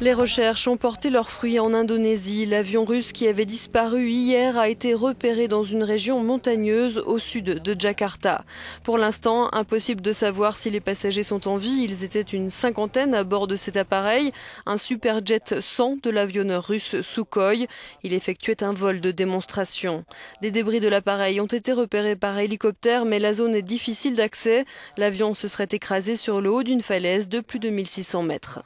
Les recherches ont porté leurs fruits en Indonésie. L'avion russe qui avait disparu hier a été repéré dans une région montagneuse au sud de Jakarta. Pour l'instant, impossible de savoir si les passagers sont en vie. Ils étaient une cinquantaine à bord de cet appareil, un superjet 100 de l'avionneur russe Sukhoi. Il effectuait un vol de démonstration. Des débris de l'appareil ont été repérés par hélicoptère, mais la zone est difficile d'accès. L'avion se serait écrasé sur le haut d'une falaise de plus de 1600 mètres.